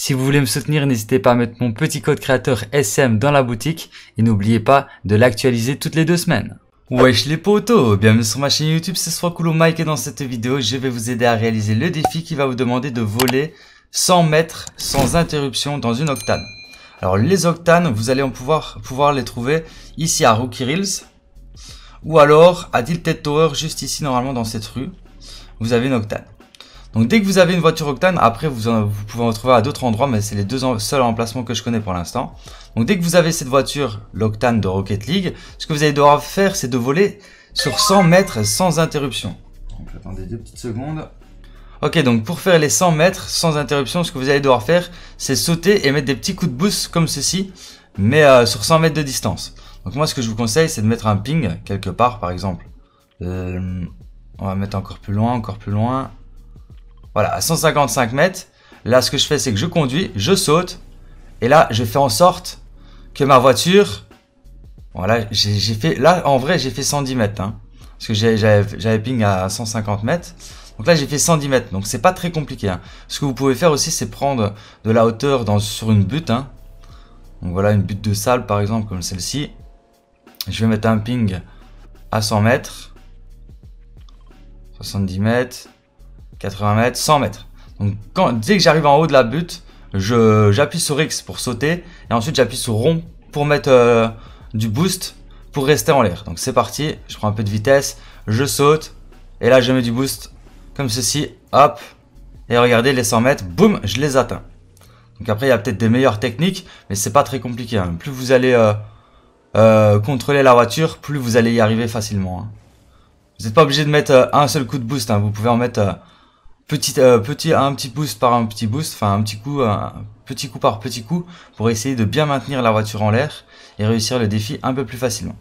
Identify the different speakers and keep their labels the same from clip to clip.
Speaker 1: Si vous voulez me soutenir, n'hésitez pas à mettre mon petit code créateur SM dans la boutique et n'oubliez pas de l'actualiser toutes les deux semaines. Wesh les potos, bienvenue sur ma chaîne YouTube, c'est Swakulo Mike et dans cette vidéo, je vais vous aider à réaliser le défi qui va vous demander de voler 100 mètres sans interruption dans une octane. Alors les octanes, vous allez en pouvoir, pouvoir les trouver ici à Rookie Reels ou alors à Tilted Tower juste ici normalement dans cette rue. Vous avez une octane. Donc dès que vous avez une voiture Octane, après vous, vous pouvez en retrouver à d'autres endroits, mais c'est les deux seuls emplacements que je connais pour l'instant. Donc dès que vous avez cette voiture, l'Octane de Rocket League, ce que vous allez devoir faire, c'est de voler sur 100 mètres sans interruption. Donc j'attendais deux petites secondes. Ok, donc pour faire les 100 mètres sans interruption, ce que vous allez devoir faire, c'est sauter et mettre des petits coups de boost comme ceci, mais euh, sur 100 mètres de distance. Donc moi, ce que je vous conseille, c'est de mettre un ping quelque part, par exemple. Euh, on va mettre encore plus loin, encore plus loin, voilà, à 155 mètres. Là, ce que je fais, c'est que je conduis, je saute. Et là, je fais en sorte que ma voiture... Voilà, j'ai fait... Là, en vrai, j'ai fait 110 mètres. Hein, parce que j'avais ping à 150 mètres. Donc là, j'ai fait 110 mètres. Donc c'est pas très compliqué. Hein. Ce que vous pouvez faire aussi, c'est prendre de la hauteur dans, sur une butte. Hein. Donc voilà, une butte de sable, par exemple, comme celle-ci. Je vais mettre un ping à 100 mètres. 70 mètres. 80 mètres, 100 mètres. Donc quand, dès que j'arrive en haut de la butte, j'appuie sur X pour sauter et ensuite j'appuie sur rond pour mettre euh, du boost pour rester en l'air. Donc c'est parti, je prends un peu de vitesse, je saute et là je mets du boost comme ceci, hop. Et regardez les 100 mètres, boum, je les atteins. Donc après il y a peut-être des meilleures techniques, mais c'est pas très compliqué. Hein. Plus vous allez euh, euh, contrôler la voiture, plus vous allez y arriver facilement. Hein. Vous n'êtes pas obligé de mettre un seul coup de boost, hein. vous pouvez en mettre euh, petit, un petit boost par un petit boost, enfin un petit coup, petit coup par petit coup, pour essayer de bien maintenir la voiture en l'air et réussir le défi un peu plus facilement.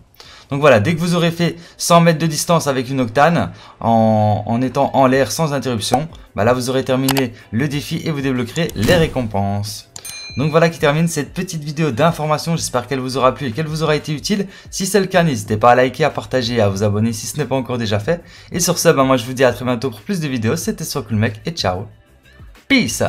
Speaker 1: Donc voilà, dès que vous aurez fait 100 mètres de distance avec une octane, en, étant en l'air sans interruption, bah là vous aurez terminé le défi et vous débloquerez les récompenses. Donc voilà qui termine cette petite vidéo d'information. J'espère qu'elle vous aura plu et qu'elle vous aura été utile. Si c'est le cas, n'hésitez pas à liker, à partager et à vous abonner si ce n'est pas encore déjà fait. Et sur ce, ben moi je vous dis à très bientôt pour plus de vidéos. C'était Sur Mec et ciao. Peace